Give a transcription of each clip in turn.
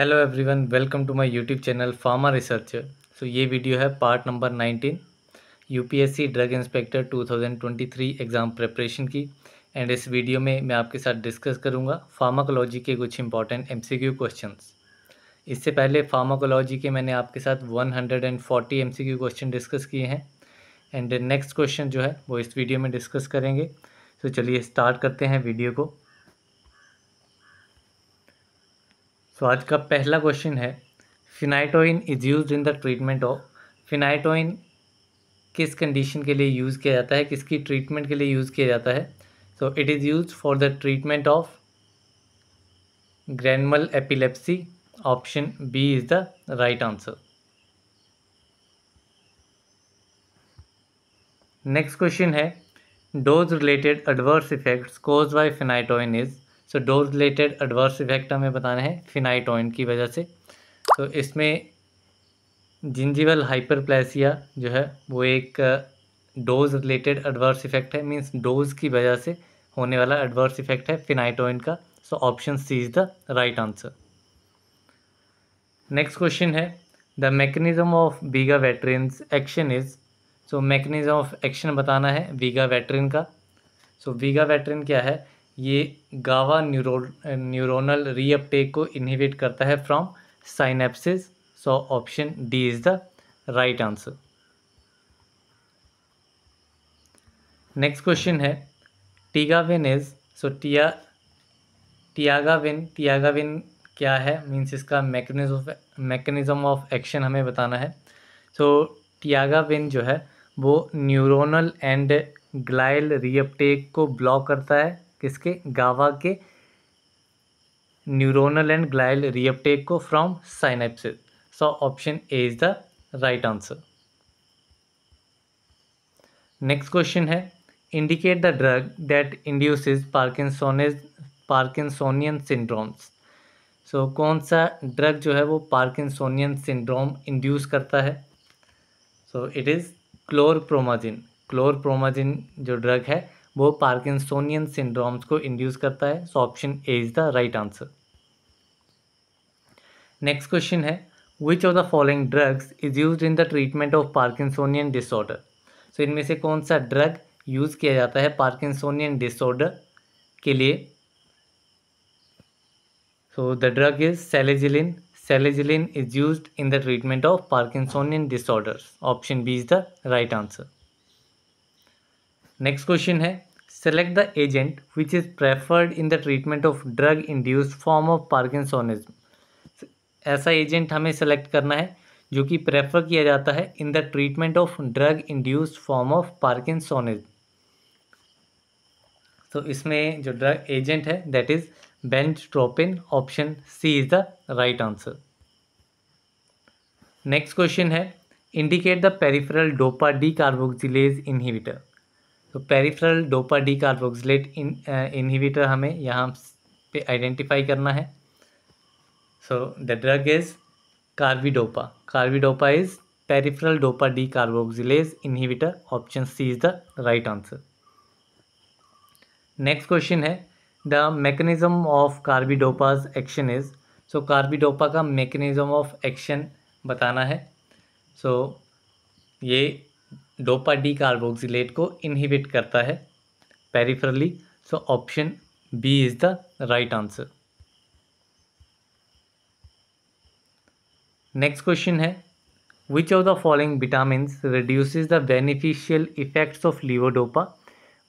Hello everyone welcome to my YouTube channel pharma research so ये video है part number 19 UPSC drug inspector 2023 exam preparation की and इस video में मैं आपके साथ डिस्कस करूंगा फार्माकोलॉजी के कुछ इंपॉर्टेंट एमसीक्यू क्वेश्चंस इससे पहले फार्माकोलॉजी के मैंने आपके साथ वन हंड्रेड क्वेश्चन डिस्कस किए हैं एंड नेक्स्ट क्वेश्चन जो है वो इस वीडियो में डिस्कस करेंगे तो so चलिए स्टार्ट करते हैं वीडियो को सो आज का पहला क्वेश्चन है phenytoin is use in the treatment of phenytoin किस कंडीशन के लिए यूज़ किया जाता है किसकी ट्रीटमेंट के लिए यूज़ किया जाता है so it is use for the treatment of grand mal epilepsy option B is the right answer next question है dose related adverse effects cause by phenytoin is so dose related adverse effect हमें बताना है फिनाइटोइन की वजह से तो इसमें gingival hyperplasia जो है वो एक डोज रिलेटेड एडवर्स इफेक्ट है मींस डोज की वजह से होने वाला एडवर्स इफेक्ट है फिनाइटोइन का so option C is the right answer next question है the mechanism of vigabatrin action is so mechanism of action बताना है वीगा वेटरिन का सो so, वीगा वेटरिन क्या है ये गावा न्यूरो न्यूरोनल रीअपटेक को इनहिबिट करता है from synapsis so option D is the right answer next question है टीगाविन इज सो टिया टियागाविन टियागाविन क्या है मीन्स इसका मैकेनिज्म मैकेनिज्म ऑफ एक्शन हमें बताना है सो so, टियागाविन जो है वो न्यूरोनल एंड ग्लाइल रीअपटेक को ब्लॉक करता है किसके गावा के न्यूरोनल एंड ग्लाइल रियपटेक को from synapsis so option A is the right answer next question है indicate the drug that induce parkinsonism parkinsonian syndromes so कौन सा ड्रग जो है वो पार्किसोनियन सिंड्रोम इंड्यूस करता है सो इट इज़ क्लोरप्रोमाजिन क्लोरप्रोमाजिन जो ड्रग है वो पार्किंसोनियन सिंड्रोम्स को इंड्यूस करता है so option A is the right answer next question है which of the following drugs is use in the treatment of parkinsonian disorder so इनमें से कौन सा ड्रग यूज़ किया जाता है पार्किंसोनियन डिसऑर्डर के लिए so the drug is selegiline selegiline is use in the treatment of parkinsonian disorder option B is the right answer next question है select the agent which is preferred in the treatment of drug induced form of parkinsonism ऐसा agent हमें select करना है जो कि prefer किया जाता है in the treatment of drug induced form of parkinsonism तो इसमें जो ड्रग एजेंट है that is tropine option C is the right answer next question है indicate the peripheral dopa decarboxylase inhibitor तो peripheral dopa decarboxylate in inhibitor हमें यहाँ पे identify करना है so the drug is carbidopa carbidopa is peripheral dopa decarboxylase inhibitor option C is the right answer next question है the mechanism of carbidopa's action is so carbidopa का mechanism of action बताना है so so, ये dopa decarboxylase को inhibit करता है peripherally so option B is the right answer next question है which of the following vitamin reduce the beneficial effects of levodopa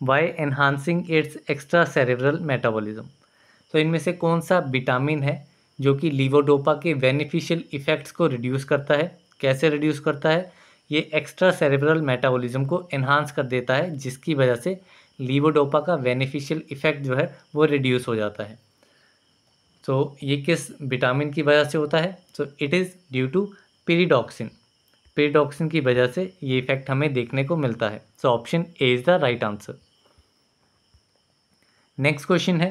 by enhancing its extra cerebral metabolism तो इनमें से कौन सा vitamin है जो कि लीवोडोपा के बेनिफिशियल इफेक्ट्स को रिड्यूस करता है कैसे रिड्यूस करता है ये एक्स्ट्रा सेरेब्रल मेटाबॉलिज्म को एनहांस कर देता है जिसकी वजह से लीवोडोपा का बेनिफिशियल इफेक्ट जो है वो रिड्यूस हो जाता है तो ये किस विटामिन की वजह से होता है तो it is due to pyridoxine pyridoxine की वजह से ये इफेक्ट हमें देखने को मिलता है so option A is the right answer next question है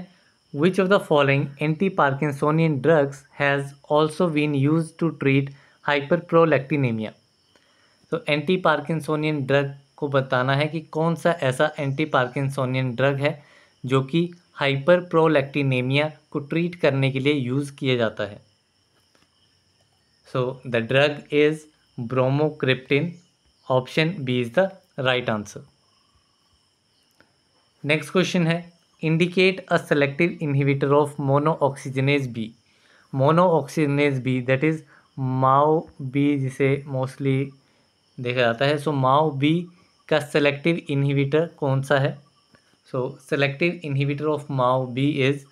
of the following anti anti drugs has also been use to treat hyper hyperprolactinemia तो एंटी पार्किंसोनियन ड्रग को बताना है कि कौन सा ऐसा एंटी पार्किंसोनियन ड्रग है जो कि हाइपर प्रोलैक्टिनेमिया को ट्रीट करने के लिए यूज़ किया जाता है so the drug is bromocriptine option B is the right answer next question है indicate a selective inhibitor of monooxygenase B monooxygenase B that is MAO B जिसे मोस्टली देखा जाता है सो माओ बी का selective inhibitor कौन सा है so selective inhibitor of MAO B is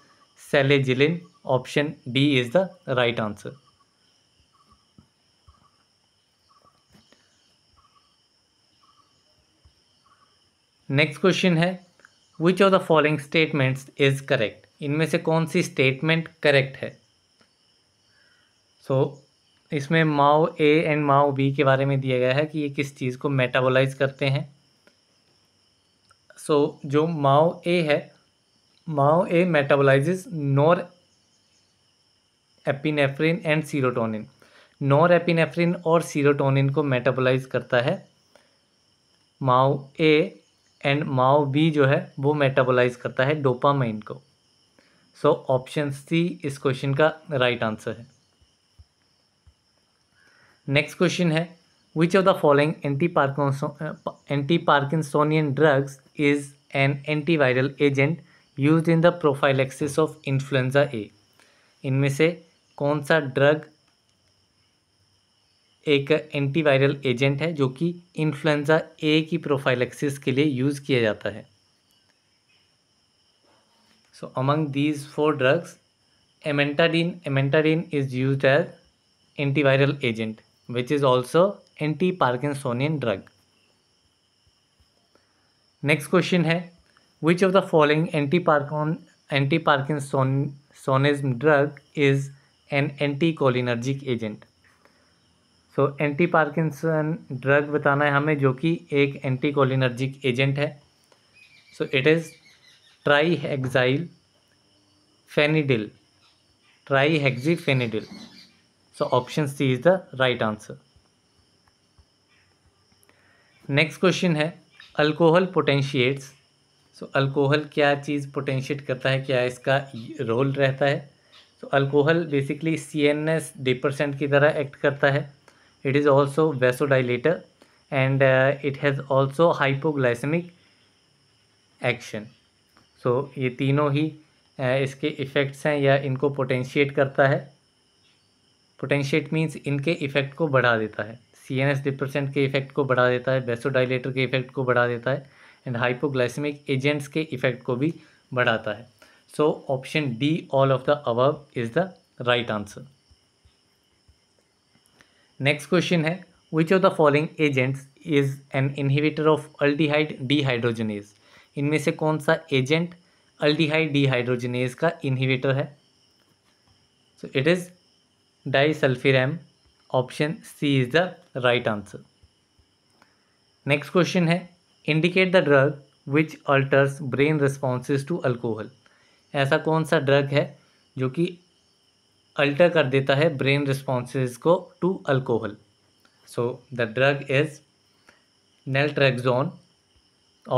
selegiline option D is the right answer next question है which of the following statements is correct इनमें से कौन सी स्टेटमेंट करेक्ट है सो so, इसमें माओ ए एंड माओ बी के बारे में दिया गया है कि ये किस चीज़ को मेटाबोलाइज करते हैं सो so, जो माओ ए है MAO A metabolize norepinephrine and serotonin norepinephrine और सीरोटोनिन को मेटाबोलाइज करता है MAO A and MAO B जो है वो मेटाबोलाइज करता है डोपामाइन को सो ऑप्शन सी इस क्वेश्चन का राइट right आंसर है नेक्स्ट क्वेश्चन है which of the following anti anti parkinsonian drugs is an antiviral agent use in the prophylaxis of influenza A इनमें से कौन सा ड्रग एक एंटीवायरल एजेंट है जो कि इन्फ्लुएंजा ए की प्रोफाइलेक्सिस के लिए यूज़ किया जाता है so among these four drugs amantadine amantadine is use as antiviral agent which is also anti-Parkinsonian drug. Next question hai which of the following anti parkon anti-Parkinsonism drug is an anticholinergic agent? So so, anti parkinson drug बताना है हमें जो कि एक anti anticholinergic agent है so it is trihexyphenidyl trihexyphenidyl So option C is the right answer. Next question है alcohol potentiates so alcohol क्या चीज़ पोटेंशिएट करता है क्या इसका रोल रहता है so alcohol basically C N S depressant की तरह एक्ट करता है it is also vasodilator and it has also hypoglycaemic action so ये तीनों ही uh, इसके इफ़ेक्ट्स हैं या इनको पोटेंशिएट करता है पोटेंशिएट मीन्स इनके इफ़ेक्ट को बढ़ा देता है सी एन एस डिप्रेसेंट के इफ़ेक्ट को बढ़ा देता है बेसोडाइलेटर के इफ़ेक्ट को बढ़ा देता है एंड हाइपोग्लाइसमिक एजेंट्स के इफ़ेक्ट को भी बढ़ाता है so option D all of the above is the right answer next question है which of the following agents is an inhibitor of aldehyde dehydrogenase इनमें से कौन सा एजेंट अल्टीहाइड डीहाइड्रोजनेज का इनहिबिटर है so it is disulfiram option C is the right answer next question है indicate the drug which alters brain responses to alcohol ऐसा कौन सा ड्रग है जो कि अल्टर कर देता है ब्रेन रिस्पॉन्सेज को to alcohol so the drug is naltrexone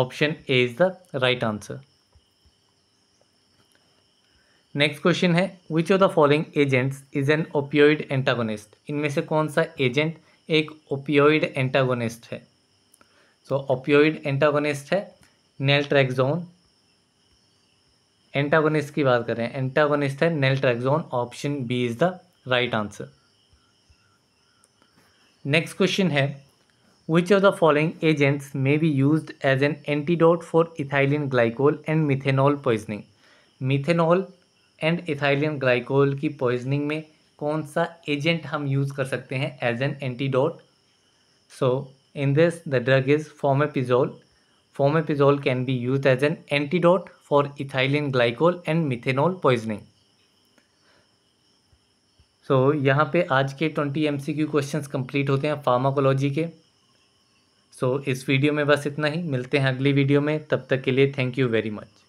option A is the right answer next question है which of the following agents is an opioid antagonist इनमें से कौन सा एजेंट एक ओपियोइड एंटागोनिस्ट है सो ओपियोइड एंटागोनिस्ट है नेल्ट्रैक्जोन antagonist की बात करें एंटागोनिस्ट है naltrexone option B is the right answer next question है which of the following agents may be use as an antidote for ethylene glycol and methanol poisoning methanol and ethylene glycol की poisoning में कौन सा एजेंट हम use कर सकते हैं as an antidote so in this the drug is fomepizole fomepizole can be use as an antidote for ethylene glycol and methanol poisoning सो यहाँ पे आज के twenty M C Q question complete होते हैं फार्माकोलॉजी के सो so, इस video में बस इतना ही मिलते हैं अगली वीडियो में तब तक के लिए थैंक यू वेरी मच